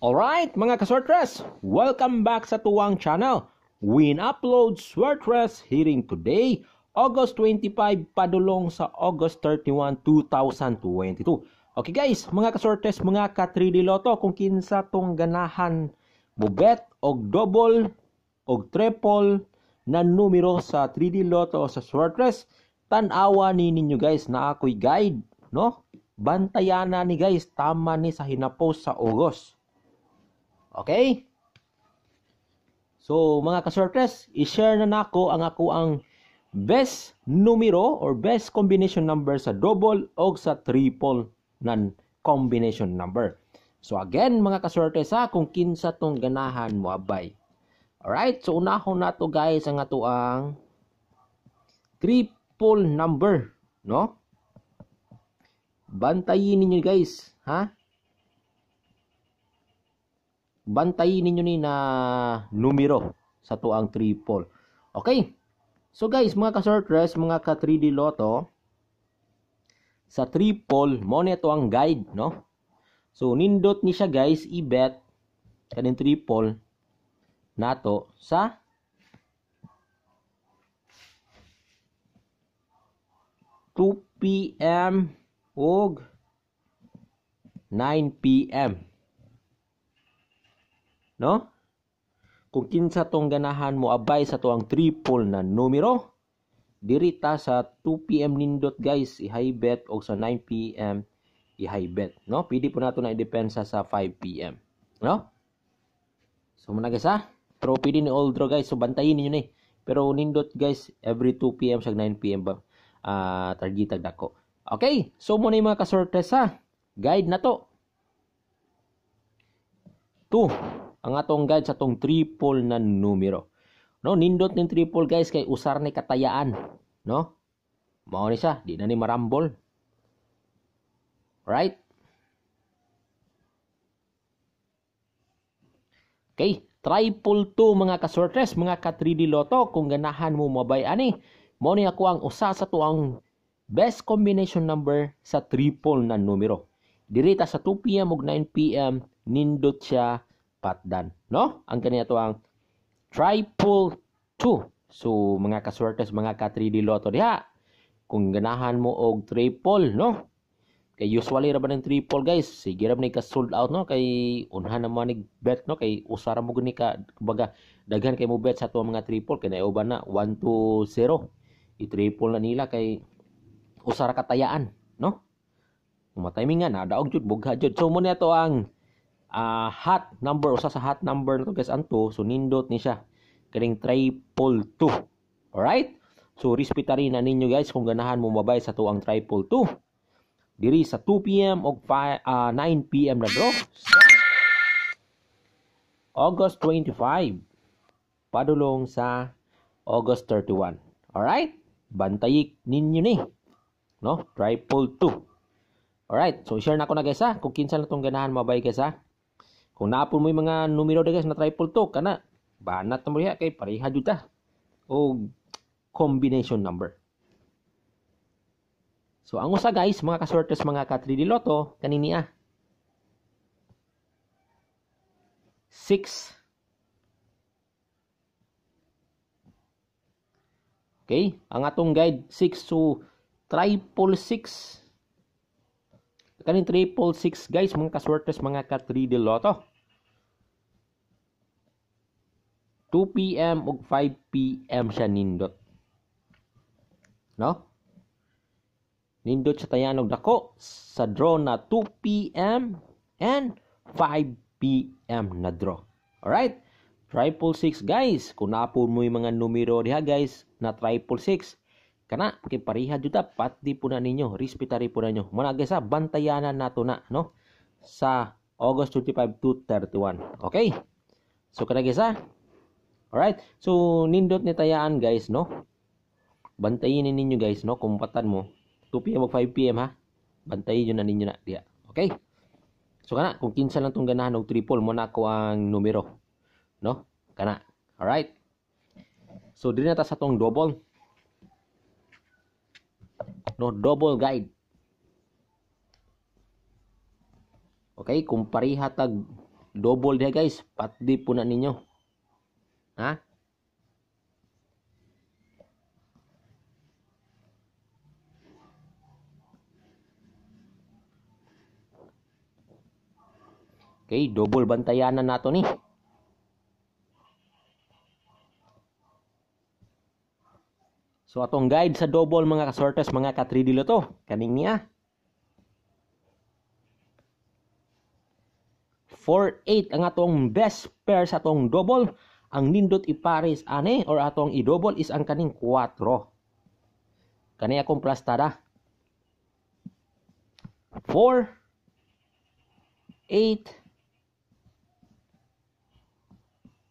Alright mga kasortres, welcome back sa Tuwang Channel. Win upload Swertres hearing today, August 25 padulong sa August 31, 2022. Okay guys, mga kasortres, mga ka 3D Lotto, kung kinsa tong ganahan mo bet og double og triple na numero sa 3D Lotto o sa Swertres, tan-awa ni ninyo guys na ako'y guide, no? Bantayan na ni guys, tama ni sa hinapos sa August. Okay? So, mga kasortres, i-share na nako ang ako ang best numero or best combination number sa double o sa triple nan combination number. So again, mga kasorte sa kung kinsa tong ganahan mo abay. Alright, so unahon na to guys ang ato ang triple number, no? Bantayin ninyo guys, ha? bantayin ninyo ni na numero sa tuang triple. Okay? So guys, mga ka-sortress, mga ka-3D Lotto, sa triple, mo ito ang guide, no? So, nindot ni siya guys, i-bet, kanin triple, nato sa two p.m. og 9 p.m. No? Kung kinsa tong ganahan mo abay sa tuang triple na numero, diri ta sa 2 PM nindot guys, i-high bet o sa 9 PM i-high bet, no? Pwede po nato na idepensa sa 5 PM, no? So muna guys ha. Pero pwede ni all draw guys, so bantayin ninyo ni. Pero nindot guys, every 2 PM sa 9 PM ba uh, ah, targetag dako. Okay, so muna yung mga kasortes ha. Guide na to. 2 ang atong guide sa tong triple na numero. No, nindot ning triple guys kay usar ni katayaan, no? Mao ni siya, di na ni marambol. Right? Okay, triple 2 mga ka kasortres, mga ka 3D loto kung ganahan mo mabay ani. Mao ni ako ang usa sa tuang best combination number sa triple na numero. Dirita sa 2 PM ug 9 PM nindot siya patdan no ang kaniya to ang triple 2 so mga kaswerte mga ka 3D lotto diha kung ganahan mo og triple no kay usually ra ba ng triple guys sige ra ni ka sold out no kay unha na mo ni bet no kay usara mo gani ka kumbaga daghan kay mo bet sa tuwa mga triple kay nauban na 1 to 0 i triple na nila kay usara katayaan no Mga timing nga, daog jud, bugha jud. So, muna ito ang uh, hot number usa sa hot number to guys ang 2 so nindot ni siya kaning triple 2 all right so respetari na ninyo guys kung ganahan mo mabay sa tuang triple 2 diri sa 2 pm og 5, uh, 9 pm na bro sa August 25 padulong sa August 31 all right bantayik ninyo ni no triple 2 All right, so share na ko na guys ha. Kung kinsa na itong ganahan mabay guys ha. Kung naapon mo yung mga numero de guys na triple to, kana, banat mo riha kay pareha jud ta. O combination number. So ang usa guys, mga kasortes mga ka 3D loto kanini ah. 6 Okay? Ang atong guide 6 so triple 6 kaning triple six guys, mga kaswertes, mga ka 3D loto 2 p.m. o 5 p.m. siya nindot. No? Nindot siya tayanog dako sa draw na 2 p.m. and 5 p.m. na draw. Alright? Triple 6 guys. Kung naapon mo yung mga numero diha guys na triple 6, Kana kipariha jud dapat di puna ninyo, respetari po na ninyo. Muna sa bantayanan nato na no sa August 25 to 31. Okay? So kana gisa. Alright. So nindot ni tayaan guys no. Bantayin ninyo guys no kumpatan mo 2 PM o 5 PM ha. Bantayin niyo na ninyo na diya. Okay? So kana kung kinsa lang tong ganahan og triple mo na ko ang numero. No? Kana. Alright. So diri na ta sa tong double no double guide okay kung pariha tag double dia guys patdi po na ninyo ha Okay, double bantayanan nato ni. Eh. So atong guide sa double mga kasortes mga ka 3D katridilo to. Kaning niya. 4-8 ang atong best pair sa atong double. Ang nindot ipares ane or atong i-double is ang kaning 4. Kani akong plastada. 4 8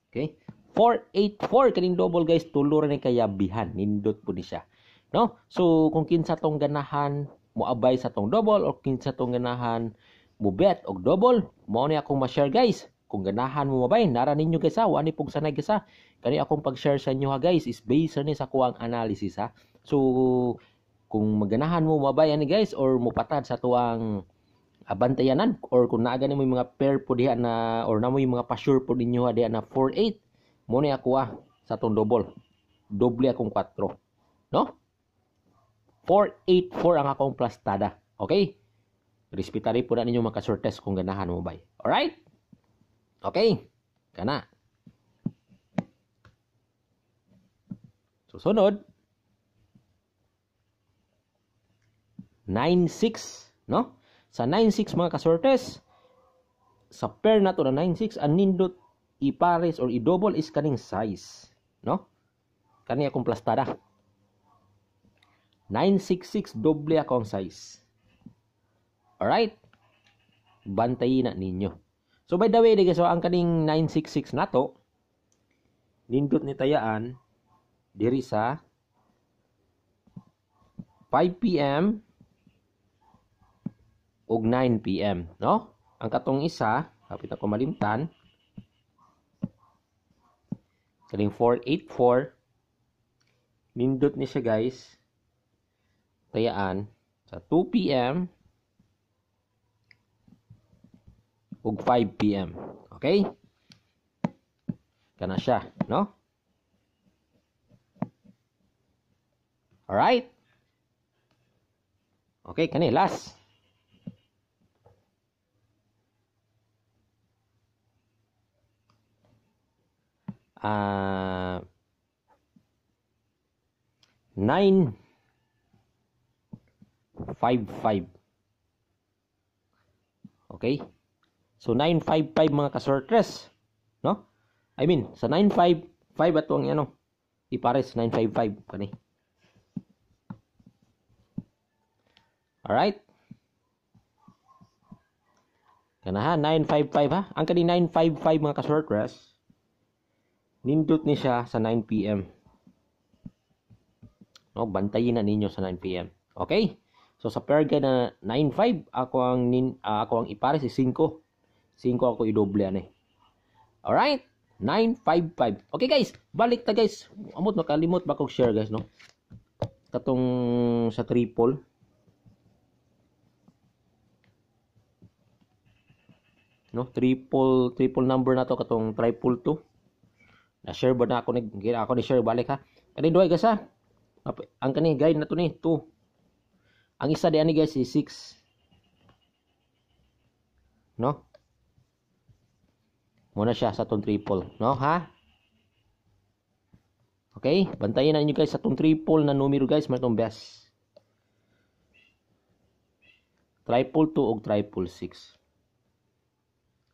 Okay. 484 kaning double guys tulo ra ni kayabihan nindot po ni siya no so kung kinsa tong ganahan moabay sa tong double o kinsa tong ganahan mo bet og double mo ni akong ma-share guys kung ganahan mo mabay nara ninyo guys ha wani pug sanay guys ha kani akong pag-share sa inyo ha guys is based ni sa kuang analysis ha so kung maganahan mo mabay ani guys or mupatad sa tuang abantayanan or kung naa gani mo mga pair po diha na or na mo yung mga pa-sure po ninyo ha diha na 48 Muna ako ah, sa itong double. Doble akong 4. No? 484 ang akong plastada. Okay? Respeta po na ninyo makasurtes kung ganahan mo ba. Alright? Okay? Kana. Susunod. 9-6. No? Sa 96 6 mga kasortes, sa pair na to na 96, 6 nindot ipares or i-double is kaning size no kani akong plastada 966 doble akong size All right? bantayin na ninyo so by the way di so ang kaning 966 nato nindot ni tayaan diri sa 5 PM og 9 PM no ang katong isa kapit ako malimtan Kaling 484. Nindot ni siya guys. Tayaan. Sa 2 p.m. ug 5 p.m. Okay? Kana siya, no? All right? Okay, kani last. uh, 9 5 Okay? So, 9-5-5 mga kasortres. No? I mean, sa 9-5, 5 ato ang ano, ipares, 9-5-5. Kani. Alright? Kanaha, 9-5-5 ha? Ang kani 9-5-5 mga kasortres, nindot ni siya sa 9pm. No, bantayin na ninyo sa 9pm. Okay? So sa pair guide na 9.5, ako ang nin, uh, ako ang ipare si 5. 5 ako i idoble ani. Eh. Alright? 955. Okay guys, balik ta guys. Amot nakalimot ba kog share guys no. Katong sa triple. No, triple triple number na to katong triple 2 na share ba na ako ni gina ako ni share balik ha kani duay gasa ang kani guide na to ni 2 ang isa di ani guys is 6 no muna siya sa tong triple no ha Okay? Bantayan na ninyo guys sa itong triple na numero guys. Meron itong best. Triple 2 o triple 6.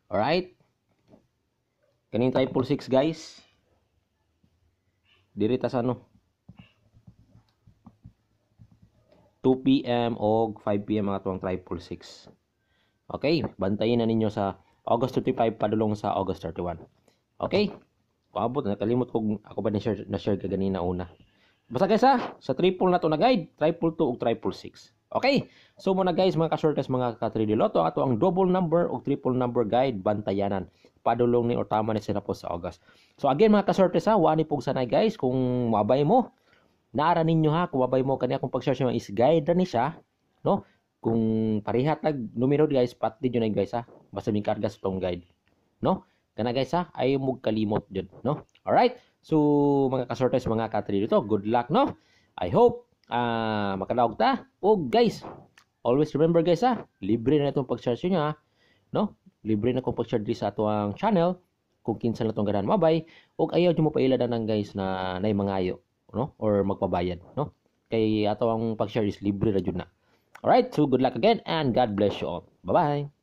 all Alright? Kaning triple 6 guys diri ta sa ano 2 pm o 5 pm mga tuwang triple 6 okay bantayin na ninyo sa August 25 padulong sa August 31 okay paabot kalimot kog ako pa na-share na-share ka ganina una basta guys ha sa triple na to na guide triple 2 o triple 6 Okay? So muna guys, mga ka-shortest mga ka-3D Lotto, ato ang double number o triple number guide bantayanan padulong ni Otama ni sila po sa August. So again mga kasorte sa, wani pug sanay guys kung mabay mo. Naara ninyo ha, kung mabay mo kaniya kung pag-share siya is guide ni siya, no? Kung pareha nag numero guys, pat din yun guys ha. Basta min karga sa tong guide, no? Kana guys ha, ay mug kalimot jud, no? All right. So mga kasorte mga katri dito, good luck no. I hope uh, ah, makadaog ta. Oh guys, always remember guys ha, libre na itong pag-share niyo ha. No? libre na kong pag-share sa atuang channel kung kinsa na tong ganan mabay ug ayaw nyo mo pailada ng guys na nay mangayo no or magpabayad no kay ato ang pag-share is libre ra jud na all right so good luck again and god bless you all bye bye